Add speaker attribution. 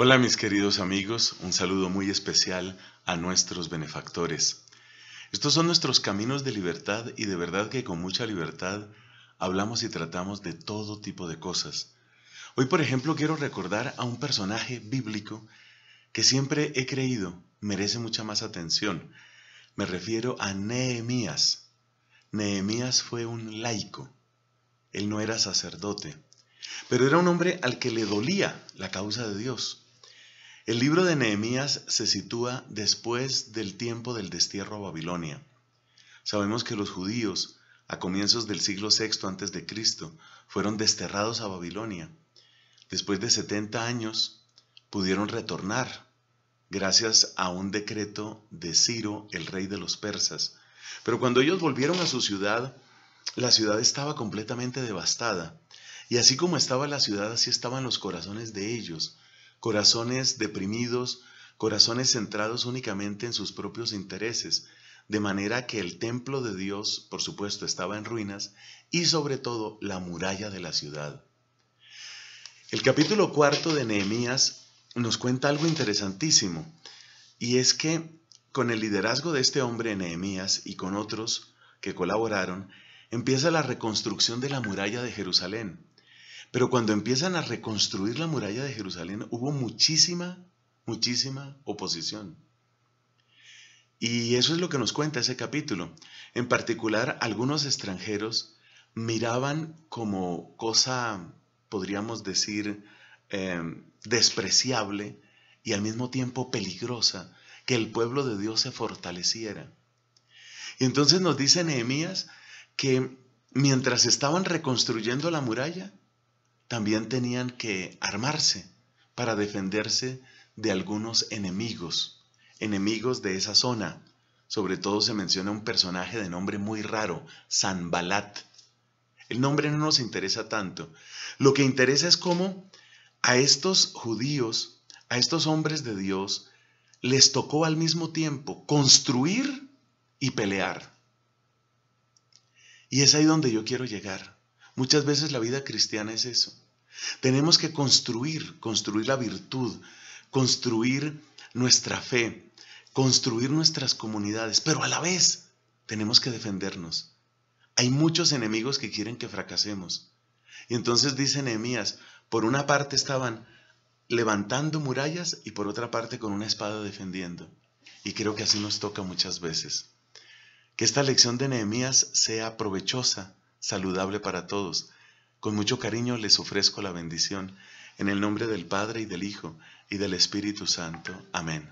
Speaker 1: Hola mis queridos amigos, un saludo muy especial a nuestros benefactores. Estos son nuestros caminos de libertad y de verdad que con mucha libertad hablamos y tratamos de todo tipo de cosas. Hoy por ejemplo quiero recordar a un personaje bíblico que siempre he creído merece mucha más atención. Me refiero a Nehemías. Nehemías fue un laico. Él no era sacerdote, pero era un hombre al que le dolía la causa de Dios. El libro de Nehemías se sitúa después del tiempo del destierro a Babilonia. Sabemos que los judíos, a comienzos del siglo VI Cristo, fueron desterrados a Babilonia. Después de 70 años, pudieron retornar gracias a un decreto de Ciro, el rey de los persas. Pero cuando ellos volvieron a su ciudad, la ciudad estaba completamente devastada. Y así como estaba la ciudad, así estaban los corazones de ellos corazones deprimidos, corazones centrados únicamente en sus propios intereses, de manera que el templo de Dios, por supuesto, estaba en ruinas y sobre todo la muralla de la ciudad. El capítulo cuarto de Nehemías nos cuenta algo interesantísimo, y es que con el liderazgo de este hombre Nehemías y con otros que colaboraron, empieza la reconstrucción de la muralla de Jerusalén. Pero cuando empiezan a reconstruir la muralla de Jerusalén, hubo muchísima, muchísima oposición. Y eso es lo que nos cuenta ese capítulo. En particular, algunos extranjeros miraban como cosa, podríamos decir, em, despreciable y al mismo tiempo peligrosa que el pueblo de Dios se fortaleciera. Y entonces nos dice Nehemías que mientras estaban reconstruyendo la muralla, también tenían que armarse para defenderse de algunos enemigos, enemigos de esa zona. Sobre todo se menciona un personaje de nombre muy raro, Sanbalat. El nombre no nos interesa tanto. Lo que interesa es cómo a estos judíos, a estos hombres de Dios, les tocó al mismo tiempo construir y pelear. Y es ahí donde yo quiero llegar. Muchas veces la vida cristiana es eso. Tenemos que construir, construir la virtud, construir nuestra fe, construir nuestras comunidades, pero a la vez tenemos que defendernos. Hay muchos enemigos que quieren que fracasemos. Y entonces dice Nehemías, por una parte estaban levantando murallas y por otra parte con una espada defendiendo. Y creo que así nos toca muchas veces. Que esta lección de Nehemías sea provechosa, saludable para todos. Con mucho cariño les ofrezco la bendición, en el nombre del Padre y del Hijo y del Espíritu Santo. Amén.